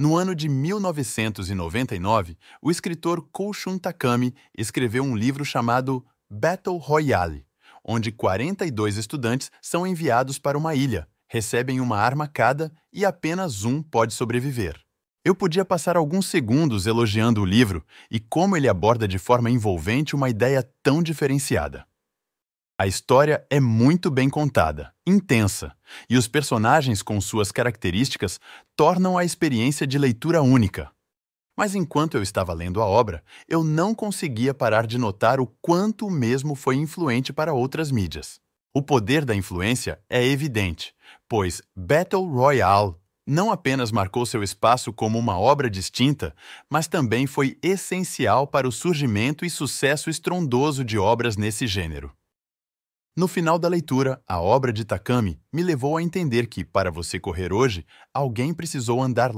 No ano de 1999, o escritor Koushun Takami escreveu um livro chamado Battle Royale, onde 42 estudantes são enviados para uma ilha, recebem uma arma cada e apenas um pode sobreviver. Eu podia passar alguns segundos elogiando o livro e como ele aborda de forma envolvente uma ideia tão diferenciada. A história é muito bem contada, intensa, e os personagens com suas características tornam a experiência de leitura única. Mas enquanto eu estava lendo a obra, eu não conseguia parar de notar o quanto o mesmo foi influente para outras mídias. O poder da influência é evidente, pois Battle Royale não apenas marcou seu espaço como uma obra distinta, mas também foi essencial para o surgimento e sucesso estrondoso de obras nesse gênero. No final da leitura, a obra de Takami me levou a entender que, para você correr hoje, alguém precisou andar